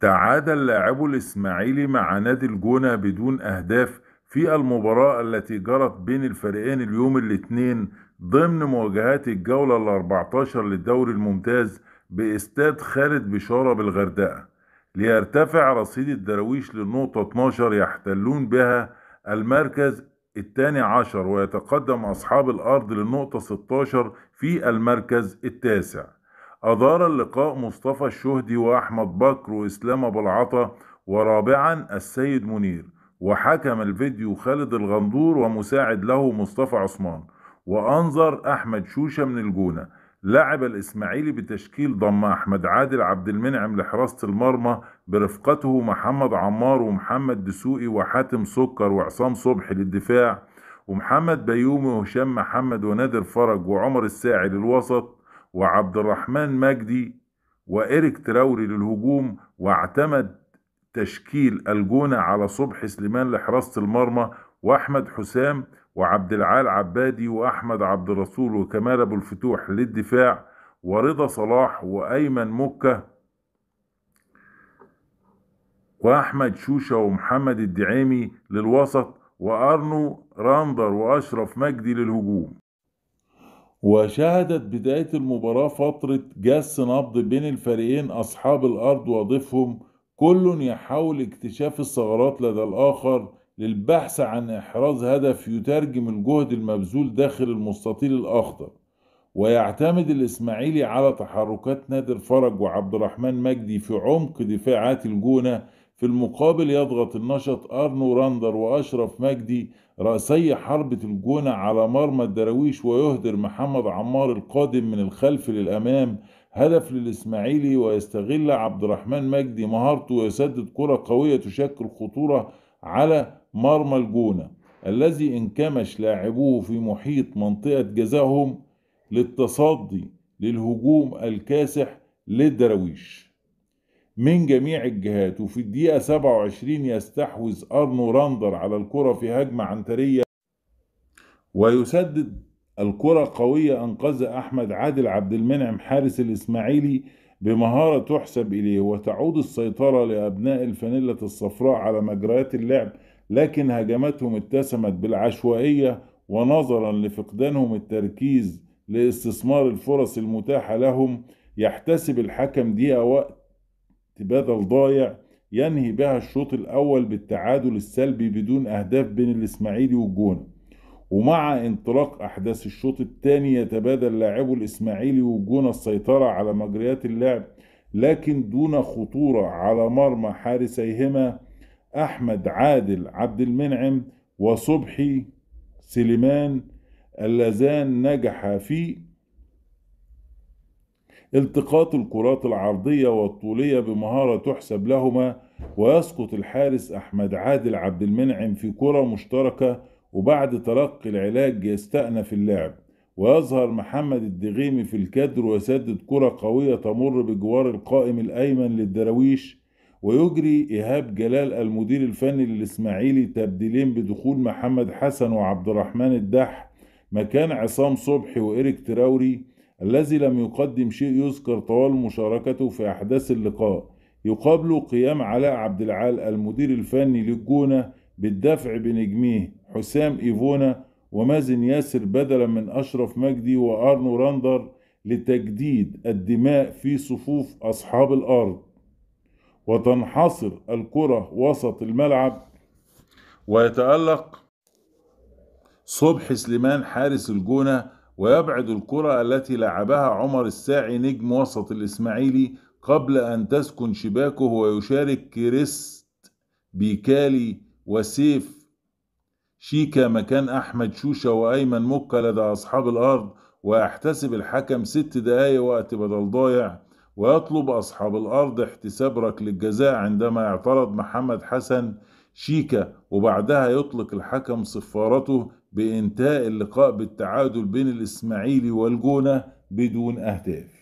تعادل لاعبو الإسماعيلي مع نادي الجونة بدون أهداف في المباراة التي جرت بين الفريقين اليوم الاثنين ضمن مواجهات الجولة ال 14 للدوري الممتاز باستاد خالد بشارة بالغردقة ليرتفع رصيد الدراويش للنقطة 12 يحتلون بها المركز الثاني عشر ويتقدم أصحاب الأرض للنقطة 16 في المركز التاسع أدار اللقاء مصطفى الشهدي وأحمد بكر وإسلام أبو العطا ورابعا السيد منير وحكم الفيديو خالد الغندور ومساعد له مصطفى عثمان وأنظر أحمد شوشة من الجونة لعب الإسماعيلي بتشكيل ضم أحمد عادل عبد المنعم لحراسة المرمى برفقته محمد عمار ومحمد دسوقي وحاتم سكر وعصام صبحي للدفاع ومحمد بيومي وهشام محمد ونادر فرج وعمر الساعي للوسط وعبد الرحمن مجدي وإيريك تراوري للهجوم واعتمد تشكيل الجونة على صبح سليمان لحراسة المرمى وأحمد حسام وعبد العال عبادي وأحمد عبد الرسول وكمال أبو الفتوح للدفاع ورضا صلاح وأيمن مكة وأحمد شوشة ومحمد الدعيمي للوسط وأرنو راندر وأشرف مجدي للهجوم وشهدت بداية المباراة فترة جس نبض بين الفريقين أصحاب الأرض وضيفهم كل يحاول اكتشاف الثغرات لدى الآخر للبحث عن إحراز هدف يترجم الجهد المبذول داخل المستطيل الأخضر ويعتمد الإسماعيلي على تحركات نادر فرج وعبد الرحمن مجدي في عمق دفاعات الجونة في المقابل يضغط النشط أرنو راندر وأشرف مجدي رأسي حربة الجونة على مرمى الدراويش ويهدر محمد عمار القادم من الخلف للأمام هدف للإسماعيلي ويستغل عبد الرحمن مجدي مهارته ويسدد كرة قوية تشكل خطورة على مرمى الجونة الذي انكمش لاعبوه في محيط منطقة جزاهم للتصدي للهجوم الكاسح للدراويش من جميع الجهات وفي الدقيقة 27 يستحوذ أرنو راندر على الكرة في هجمة عنترية ويسدد الكرة قوية أنقذ أحمد عادل عبد المنعم حارس الإسماعيلي بمهارة تحسب إليه وتعود السيطرة لأبناء الفانيلة الصفراء على مجريات اللعب لكن هجماتهم اتسمت بالعشوائية ونظرا لفقدانهم التركيز لاستثمار الفرص المتاحة لهم يحتسب الحكم دقيقة وقت بدل ضايع ينهي بها الشوط الأول بالتعادل السلبي بدون أهداف بين الإسماعيلي والجونة ومع انطلاق أحداث الشوط الثاني يتبادل لاعبو الإسماعيلي والجونة السيطرة على مجريات اللعب لكن دون خطورة على مرمى حارسيهما أحمد عادل عبد المنعم وصبحي سليمان اللذان نجحا في التقاط الكرات العرضية والطولية بمهارة تحسب لهما ويسقط الحارس أحمد عادل عبد المنعم في كرة مشتركة وبعد تلقي العلاج يستأنف اللعب ويظهر محمد الدغيمي في الكدر ويسدد كرة قوية تمر بجوار القائم الأيمن للدراويش ويجري إيهاب جلال المدير الفني للإسماعيلي تبديلين بدخول محمد حسن وعبد الرحمن الدح مكان عصام صبحي وإيريك تراوري الذي لم يقدم شيء يذكر طوال مشاركته في أحداث اللقاء يقابله قيام علاء عبد العال المدير الفني للجونة بالدفع بنجميه حسام إيفونا ومازن ياسر بدلا من أشرف مجدي وأرنو راندر لتجديد الدماء في صفوف أصحاب الأرض وتنحصر الكرة وسط الملعب ويتألق صبحي سليمان حارس الجونه ويبعد الكرة التي لعبها عمر الساعي نجم وسط الإسماعيلي قبل أن تسكن شباكه ويشارك كريست بيكالي وسيف شيكا مكان أحمد شوشة وأيمن مكة لدى أصحاب الأرض ويحتسب الحكم ست دقايق وقت بدل ضايع ويطلب أصحاب الأرض احتساب ركل الجزاء عندما اعترض محمد حسن شيكا وبعدها يطلق الحكم صفارته بإنتهاء اللقاء بالتعادل بين الإسماعيلي والجونة بدون أهداف